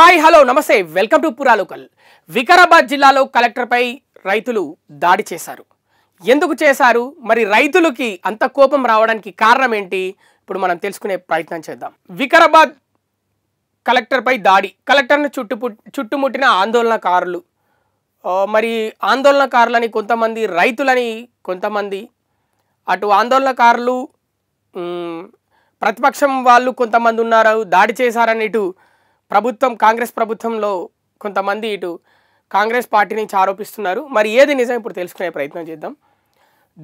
hi hello నమస్తే welcome to Pura local Vikarabad జిల్లాలో కలెక్టర్పై రైతులు దాడి చేశారు ఎందుకు చేశారు మరి రైతులకి అంత కోపం రావడానికి కారణం ఏంటి ఇప్పుడు మనం తెలుసుకునే ప్రయత్నం చేద్దాం వికారాబాద్ కలెక్టర్పై దాడి కలెక్టర్ను చుట్టుపు చుట్టుముట్టిన ఆందోళనకారులు మరి ఆందోళనకారులని కొంతమంది రైతులని కొంతమంది అటు ఆందోళనకారులు ప్రతిపక్షం వాళ్ళు కొంతమంది ఉన్నారు దాడి చేశారని ఇటు ప్రభుత్వం కాంగ్రెస్ ప్రభుత్వంలో కొంతమంది ఇటు కాంగ్రెస్ పార్టీ నుంచి ఆరోపిస్తున్నారు మరి ఏది నిజం ఇప్పుడు తెలుసుకునే ప్రయత్నం చేద్దాం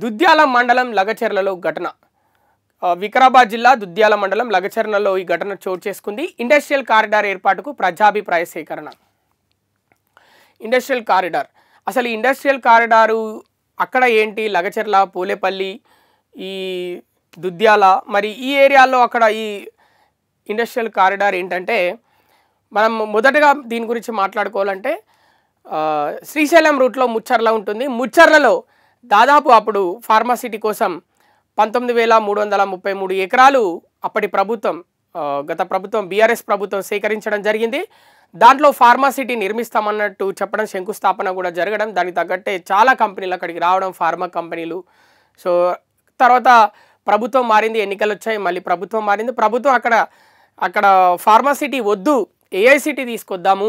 దుద్యాల మండలం లగచెర్లలో ఘటన వికారాబాద్ జిల్లా దుద్యాల మండలం లగచెర్లలో ఈ ఘటన చోటు చేసుకుంది ఇండస్ట్రియల్ కారిడార్ ఏర్పాటుకు ప్రజాభిప్రాయ సేకరణ ఇండస్ట్రియల్ కారిడార్ అసలు ఇండస్ట్రియల్ కారిడారు అక్కడ ఏంటి లగచెర్ల పూలేపల్లి ఈ దుద్యాల మరి ఈ ఏరియాలో అక్కడ ఈ ఇండస్ట్రియల్ కారిడార్ ఏంటంటే మనం మొదటగా దీని గురించి మాట్లాడుకోవాలంటే శ్రీశైలం రూట్లో ముచ్చర్ల ఉంటుంది ముచ్చర్లలో దాదాపు అప్పుడు ఫార్మాసిటీ కోసం పంతొమ్మిది వేల మూడు వందల ముప్పై మూడు ఎకరాలు అప్పటి ప్రభుత్వం గత ప్రభుత్వం బీఆర్ఎస్ ప్రభుత్వం సేకరించడం జరిగింది దాంట్లో ఫార్మాసిటీ నిర్మిస్తామన్నట్టు చెప్పడం శంకుస్థాపన కూడా జరగడం దానికి తగ్గట్టే చాలా కంపెనీలు అక్కడికి రావడం ఫార్మా కంపెనీలు సో తర్వాత ప్రభుత్వం మారింది ఎన్నికలు వచ్చాయి మళ్ళీ ప్రభుత్వం మారింది ప్రభుత్వం అక్కడ అక్కడ ఫార్మాసిటీ వద్దు ఏఐసిటీ తీసుకొద్దాము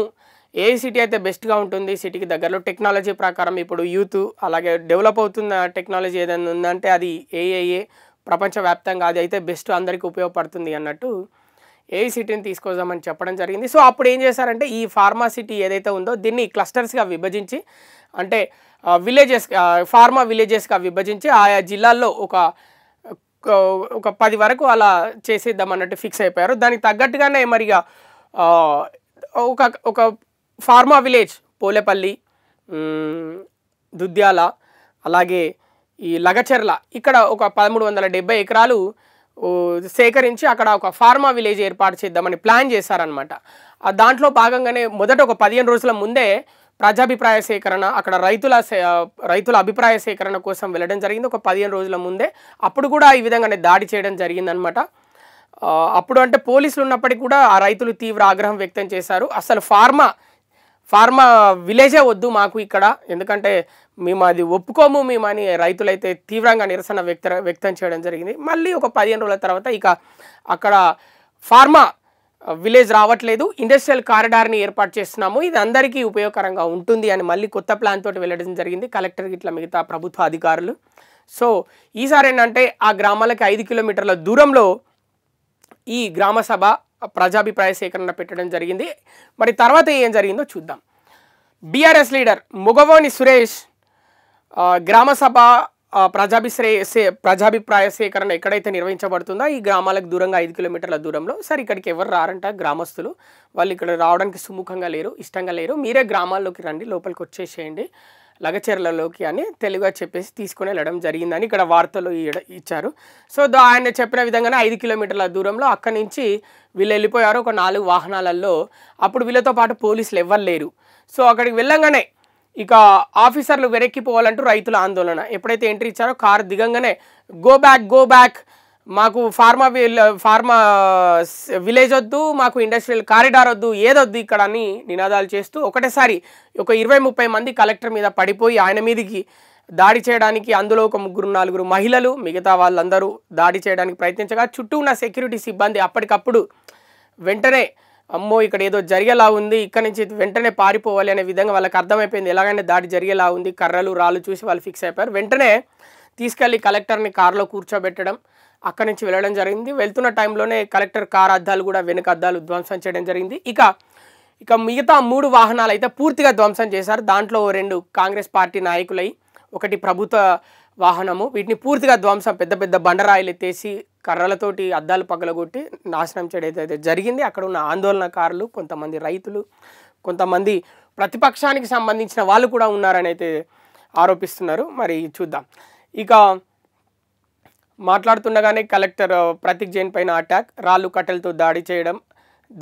ఏ సిటీ అయితే బెస్ట్గా ఉంటుంది సిటీకి దగ్గరలో టెక్నాలజీ ప్రకారం ఇప్పుడు యూత్ అలాగే డెవలప్ అవుతున్న టెక్నాలజీ ఏదైనా ఉందంటే అది ఏఐఏ ప్రపంచవ్యాప్తంగా అది అయితే బెస్ట్ అందరికీ ఉపయోగపడుతుంది అన్నట్టు ఏ సిటీని తీసుకొద్దామని చెప్పడం జరిగింది సో అప్పుడు ఏం చేశారంటే ఈ ఫార్మా సిటీ ఏదైతే ఉందో దీన్ని క్లస్టర్స్గా విభజించి అంటే విలేజెస్ ఫార్మా విలేజెస్గా విభజించి ఆయా జిల్లాల్లో ఒక ఒక పది వరకు అలా చేసేద్దాం అన్నట్టు ఫిక్స్ అయిపోయారు దానికి తగ్గట్టుగానే మరిగా ఒక ఒక ఫార్మా విలేజ్ పోలేపల్లి దుద్యాల అలాగే ఈ లగచెర్ల ఇక్కడ ఒక పదమూడు వందల డెబ్బై ఎకరాలు సేకరించి అక్కడ ఒక ఫార్మా విలేజ్ ఏర్పాటు చేద్దామని ప్లాన్ చేశారనమాట దాంట్లో భాగంగానే మొదట ఒక పదిహేను రోజుల ముందే ప్రజాభిప్రాయ సేకరణ అక్కడ రైతుల రైతుల అభిప్రాయ సేకరణ కోసం వెళ్ళడం జరిగింది ఒక పదిహేను రోజుల ముందే అప్పుడు కూడా ఈ విధంగానే దాడి చేయడం జరిగిందనమాట అప్పుడు అంటే పోలీసులు ఉన్నప్పటికీ కూడా ఆ రైతులు తీవ్ర ఆగ్రహం వ్యక్తం చేశారు అసలు ఫార్మా ఫార్మా విలేజే వద్దు మాకు ఇక్కడ ఎందుకంటే మేము అది ఒప్పుకోము మేమని రైతులైతే తీవ్రంగా నిరసన వ్యక్త వ్యక్తం చేయడం జరిగింది మళ్ళీ ఒక పదిహేను రోజుల తర్వాత ఇక అక్కడ ఫార్మా విలేజ్ రావట్లేదు ఇండస్ట్రియల్ కారిడార్ని ఏర్పాటు చేస్తున్నాము ఇది అందరికీ ఉపయోగకరంగా ఉంటుంది అని మళ్ళీ కొత్త ప్లాన్ తోటి వెళ్ళడం జరిగింది కలెక్టర్ ఇట్లా మిగతా ప్రభుత్వ అధికారులు సో ఈసారి ఏంటంటే ఆ గ్రామాలకి ఐదు కిలోమీటర్ల దూరంలో ఈ గ్రామసభ ప్రజాభిప్రాయ సేకరణ పెట్టడం జరిగింది మరి తర్వాత ఏం జరిగిందో చూద్దాం బీఆర్ఎస్ లీడర్ ముగవోని సురేష్ గ్రామసభ ప్రజాభిశ్రే ప్రజాభిప్రాయ సేకరణ ఎక్కడైతే నిర్వహించబడుతుందో ఈ గ్రామాలకు దూరంగా ఐదు కిలోమీటర్ల దూరంలో సరే ఇక్కడికి ఎవరు రారంట గ్రామస్తులు వాళ్ళు ఇక్కడ రావడానికి సుముఖంగా లేరు ఇష్టంగా లేరు మీరే గ్రామాల్లోకి రండి లోపలికి వచ్చేసేయండి లగచర్లలోకి అని తెలుగుగా చెప్పేసి తీసుకుని వెళ్ళడం జరిగిందని ఇక్కడ వార్తలు ఇచ్చారు సో ఆయన చెప్పిన విధంగానే ఐదు కిలోమీటర్ల దూరంలో అక్కడి నుంచి వీళ్ళు వెళ్ళిపోయారు ఒక నాలుగు వాహనాలలో అప్పుడు వీళ్ళతో పాటు పోలీసులు ఎవ్వరు లేరు సో అక్కడికి వెళ్ళంగానే ఇక ఆఫీసర్లు వెనక్కి పోవాలంటూ రైతుల ఆందోళన ఎప్పుడైతే ఎంట్రీ ఇచ్చారో కారు దిగంగానే గో బ్యాక్ గో బ్యాక్ మాకు ఫార్మా ఫార్మా విలేజ్ వద్దు మాకు ఇండస్ట్రియల్ కారిడార్ వద్దు ఏదొద్దు ఇక్కడ అని నినాదాలు చేస్తూ ఒకటేసారి ఒక ఇరవై ముప్పై మంది కలెక్టర్ మీద పడిపోయి ఆయన మీదకి దాడి చేయడానికి అందులో ఒక ముగ్గురు నాలుగురు మహిళలు మిగతా వాళ్ళందరూ దాడి చేయడానికి ప్రయత్నించగా చుట్టూ ఉన్న సెక్యూరిటీ సిబ్బంది అప్పటికప్పుడు వెంటనే అమ్మో ఇక్కడ ఏదో జరిగేలా ఉంది ఇక్కడ నుంచి వెంటనే పారిపోవాలి అనే విధంగా వాళ్ళకి అర్థమైపోయింది ఎలాగైనా దాడి జరిగేలా ఉంది కర్రలు రాళ్ళు చూసి వాళ్ళు ఫిక్స్ అయిపోయారు వెంటనే తీసుకెళ్ళి కలెక్టర్ని కారులో కూర్చోబెట్టడం అక్కడి నుంచి వెళ్ళడం జరిగింది వెళ్తున్న టైంలోనే కలెక్టర్ కార్ అద్దాలు కూడా వెనుక అద్దాలు ధ్వంసం చేయడం జరిగింది ఇక ఇక మిగతా మూడు వాహనాలు అయితే పూర్తిగా ధ్వంసం చేశారు దాంట్లో రెండు కాంగ్రెస్ పార్టీ నాయకులై ఒకటి ప్రభుత్వ వాహనము వీటిని పూర్తిగా ధ్వంసం పెద్ద పెద్ద బండరాయిలు తీసి కర్రలతోటి అద్దాలు పగలగొట్టి నాశనం చేయడం అయితే జరిగింది అక్కడ ఉన్న ఆందోళనకారులు కొంతమంది రైతులు కొంతమంది ప్రతిపక్షానికి సంబంధించిన వాళ్ళు కూడా ఉన్నారని అయితే ఆరోపిస్తున్నారు మరి చూద్దాం ఇక మాట్లాడుతుండగానే కలెక్టర్ ప్రతీక్ జైన్ పైన అటాక్ రాళ్ళు కట్టెలతో దాడి చేయడం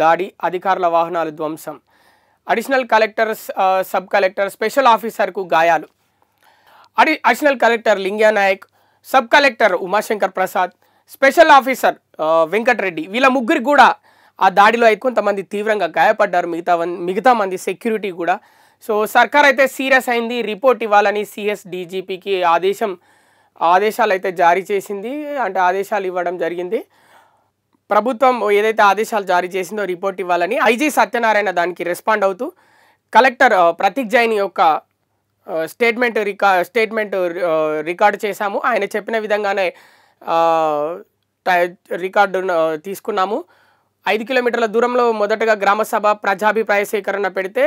దాడి అధికారుల వాహనాలు ధ్వంసం additional collector sub collector special ఆఫీసర్కు గాయాలు అడి additional collector Lingyanayak Nayak sub collector Umashankar Prasad special officer Venkatareddy వీళ్ళ ముగ్గురికి కూడా ఆ దాడిలో కొంతమంది తీవ్రంగా గాయపడ్డారు మిగతా మిగతా మంది సెక్యూరిటీ కూడా సో సర్కార్ అయితే సీరియస్ అయింది రిపోర్ట్ ఇవ్వాలని సిఎస్ డీజీపీకి ఆదేశం ఆదేశాలు అయితే జారీ చేసింది అంటే ఆదేశాలు ఇవ్వడం జరిగింది ప్రభుత్వం ఏదైతే ఆదేశాలు జారీ చేసిందో రిపోర్ట్ ఇవ్వాలని ఐజీ సత్యనారాయణ దానికి రెస్పాండ్ అవుతూ కలెక్టర్ ప్రతీక్ జైన్ యొక్క స్టేట్మెంట్ రికా స్టేట్మెంట్ రికార్డు చేశాము ఆయన చెప్పిన విధంగానే రికార్డు తీసుకున్నాము ఐదు కిలోమీటర్ల దూరంలో మొదటగా గ్రామసభ ప్రజాభిప్రాయ సేకరణ పెడితే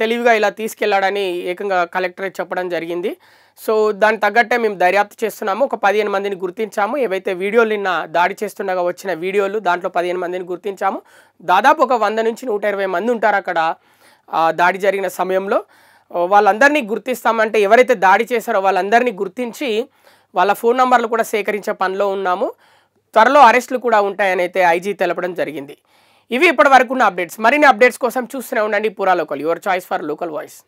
తెలివిగా ఇలా తీసుకెళ్లాడని ఏకంగా కలెక్టరేట్ చెప్పడం జరిగింది సో దాని తగ్గట్టే మేము దర్యాప్తు చేస్తున్నాము ఒక పదిహేను మందిని గుర్తించాము ఏవైతే వీడియోలు నిన్న దాడి చేస్తుండగా వచ్చిన వీడియోలు దాంట్లో పదిహేను మందిని గుర్తించాము దాదాపు ఒక వంద నుంచి నూట ఇరవై మంది ఉంటారు అక్కడ దాడి జరిగిన సమయంలో వాళ్ళందరినీ గుర్తిస్తామంటే ఎవరైతే దాడి చేశారో వాళ్ళందరినీ గుర్తించి వాళ్ళ ఫోన్ నంబర్లు కూడా సేకరించే పనిలో ఉన్నాము త్వరలో అరెస్టులు కూడా ఉంటాయని అయితే ఐజీ తెలపడం జరిగింది ఇవి ఇప్పటి వరకు ఉన్న అప్డేట్స్ మరిన్ని అప్డేట్స్ కోసం చూస్తూనే ఉండండి Pura local your choice for local voice